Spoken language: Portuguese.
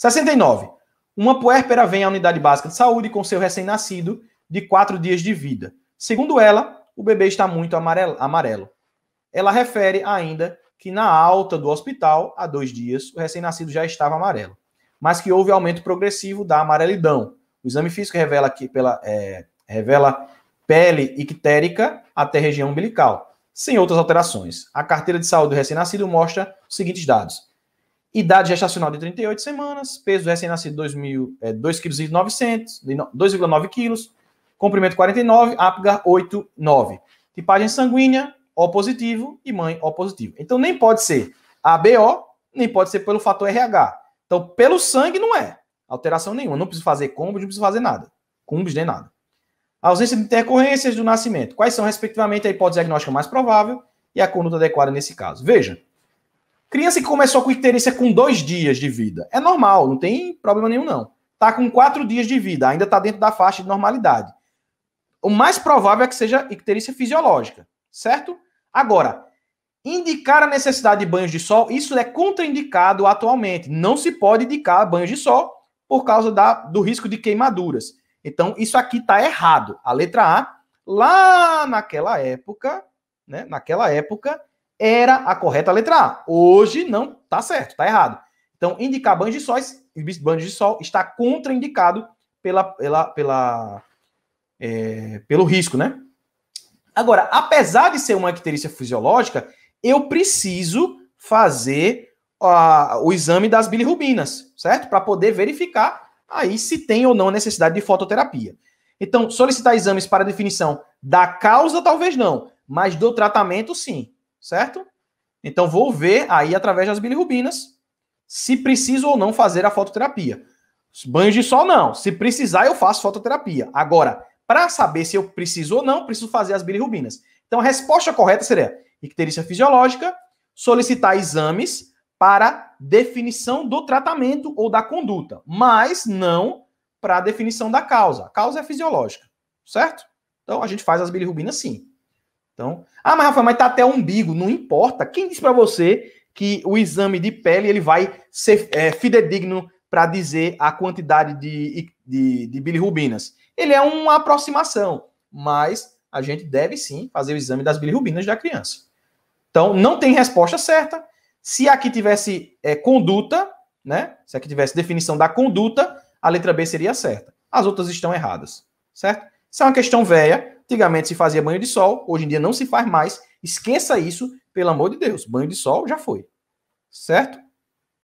69. Uma puérpera vem à unidade básica de saúde com seu recém-nascido de quatro dias de vida. Segundo ela, o bebê está muito amarelo. Ela refere ainda que na alta do hospital, há dois dias, o recém-nascido já estava amarelo, mas que houve aumento progressivo da amarelidão. O exame físico revela, que pela, é, revela pele ictérica até região umbilical, sem outras alterações. A carteira de saúde do recém-nascido mostra os seguintes dados Idade gestacional de 38 semanas, peso recém-nascido 2.900, 2,9 é, quilos, comprimento 49, APGAR 8, 9. Tipagem sanguínea, O positivo e mãe O positivo. Então nem pode ser ABO, nem pode ser pelo fator RH. Então pelo sangue não é. Alteração nenhuma. Não precisa fazer combo, não precisa fazer nada. Cumbis nem nada. A ausência de intercorrências do nascimento. Quais são, respectivamente, a hipótese diagnóstica mais provável e a conduta adequada nesse caso? Veja, Criança que começou com icterícia com dois dias de vida. É normal, não tem problema nenhum, não. Tá com quatro dias de vida, ainda está dentro da faixa de normalidade. O mais provável é que seja icterícia fisiológica, certo? Agora, indicar a necessidade de banhos de sol, isso é contraindicado atualmente. Não se pode indicar banhos de sol por causa da, do risco de queimaduras. Então, isso aqui está errado. A letra A, lá naquela época, né, naquela época, era a correta letra A. Hoje não está certo, está errado. Então, indicar banhos de, sóis, banhos de sol está contraindicado pela, pela, pela, é, pelo risco, né? Agora, apesar de ser uma icterícia fisiológica, eu preciso fazer o exame das bilirrubinas, certo? Para poder verificar aí se tem ou não a necessidade de fototerapia. Então, solicitar exames para definição da causa, talvez não, mas do tratamento, sim certo? Então vou ver aí através das bilirrubinas se preciso ou não fazer a fototerapia. Banhos de sol não, se precisar eu faço fototerapia. Agora, para saber se eu preciso ou não, preciso fazer as bilirrubinas. Então a resposta correta seria icterícia fisiológica, solicitar exames para definição do tratamento ou da conduta, mas não para definição da causa. A causa é fisiológica, certo? Então a gente faz as bilirrubinas sim. Então, ah, mas Rafael, mas tá até o umbigo, não importa. Quem disse para você que o exame de pele ele vai ser é, fidedigno para dizer a quantidade de, de, de bilirrubinas? Ele é uma aproximação, mas a gente deve sim fazer o exame das bilirrubinas da criança. Então, não tem resposta certa. Se aqui tivesse é, conduta, né? Se aqui tivesse definição da conduta, a letra B seria certa. As outras estão erradas, certo? Isso é uma questão velha. Antigamente se fazia banho de sol, hoje em dia não se faz mais. Esqueça isso, pelo amor de Deus. Banho de sol já foi. Certo?